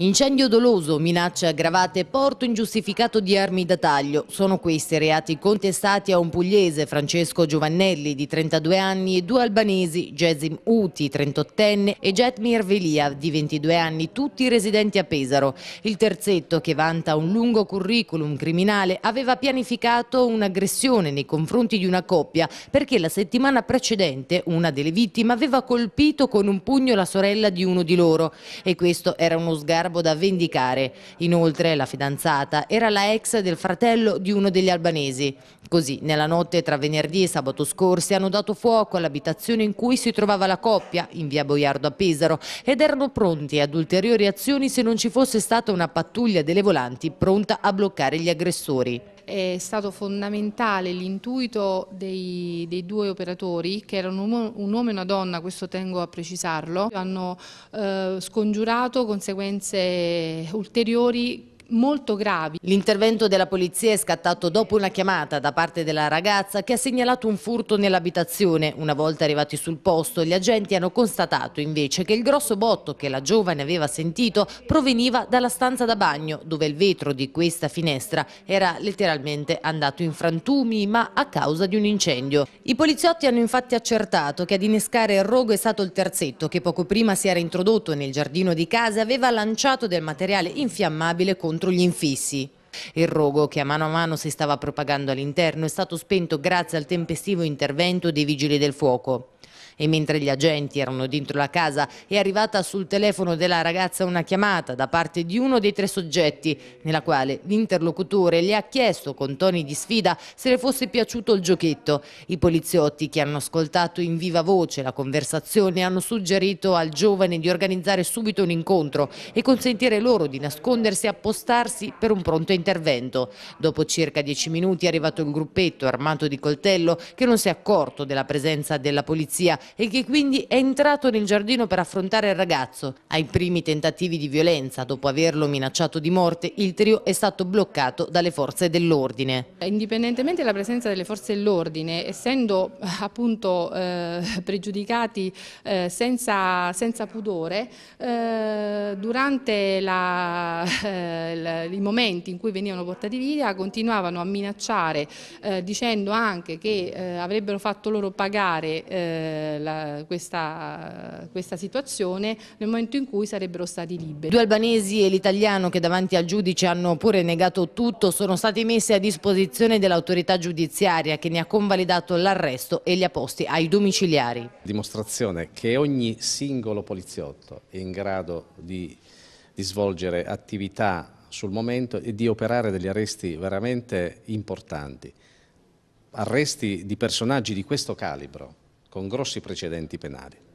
Incendio doloso, minacce aggravate, porto ingiustificato di armi da taglio. Sono questi reati contestati a un pugliese, Francesco Giovannelli, di 32 anni, e due albanesi, Gesim Uti, 38enne, e Jetmir Velia, di 22 anni, tutti residenti a Pesaro. Il terzetto, che vanta un lungo curriculum criminale, aveva pianificato un'aggressione nei confronti di una coppia perché la settimana precedente una delle vittime aveva colpito con un pugno la sorella di uno di loro. E questo era uno sgarro Garbo da vendicare. Inoltre la fidanzata era la ex del fratello di uno degli albanesi. Così nella notte tra venerdì e sabato scorsi hanno dato fuoco all'abitazione in cui si trovava la coppia in via Boiardo a Pesaro ed erano pronti ad ulteriori azioni se non ci fosse stata una pattuglia delle volanti pronta a bloccare gli aggressori è stato fondamentale l'intuito dei, dei, due operatori, che erano un uomo e una donna, questo tengo a precisarlo, hanno eh, scongiurato conseguenze ulteriori molto gravi. L'intervento della polizia è scattato dopo una chiamata da parte della ragazza che ha segnalato un furto nell'abitazione. Una volta arrivati sul posto gli agenti hanno constatato invece che il grosso botto che la giovane aveva sentito proveniva dalla stanza da bagno dove il vetro di questa finestra era letteralmente andato in frantumi ma a causa di un incendio. I poliziotti hanno infatti accertato che ad innescare il rogo è stato il terzetto che poco prima si era introdotto nel giardino di casa e aveva lanciato del materiale infiammabile contro contro gli infissi il rogo che a mano a mano si stava propagando all'interno è stato spento grazie al tempestivo intervento dei vigili del fuoco. E mentre gli agenti erano dentro la casa è arrivata sul telefono della ragazza una chiamata da parte di uno dei tre soggetti, nella quale l'interlocutore le ha chiesto con toni di sfida se le fosse piaciuto il giochetto. I poliziotti che hanno ascoltato in viva voce la conversazione hanno suggerito al giovane di organizzare subito un incontro e consentire loro di nascondersi e appostarsi per un pronto intervento intervento. Dopo circa dieci minuti è arrivato il gruppetto armato di coltello che non si è accorto della presenza della polizia e che quindi è entrato nel giardino per affrontare il ragazzo. Ai primi tentativi di violenza, dopo averlo minacciato di morte, il trio è stato bloccato dalle forze dell'ordine. Indipendentemente dalla presenza delle forze dell'ordine, essendo eh, appunto eh, pregiudicati eh, senza, senza, pudore, eh, durante la, eh, i momenti in cui venivano portati via continuavano a minacciare eh, dicendo anche che eh, avrebbero fatto loro pagare eh, la, questa, questa, situazione nel momento in cui sarebbero stati liberi. Due albanesi e l'italiano che davanti al giudice hanno pure negato tutto sono stati messi a disposizione dell'autorità giudiziaria che ne ha convalidato l'arresto e li ha posti ai domiciliari. Dimostrazione che ogni singolo poliziotto è in grado di, di svolgere attività sul momento di operare degli arresti veramente importanti, arresti di personaggi di questo calibro, con grossi precedenti penali.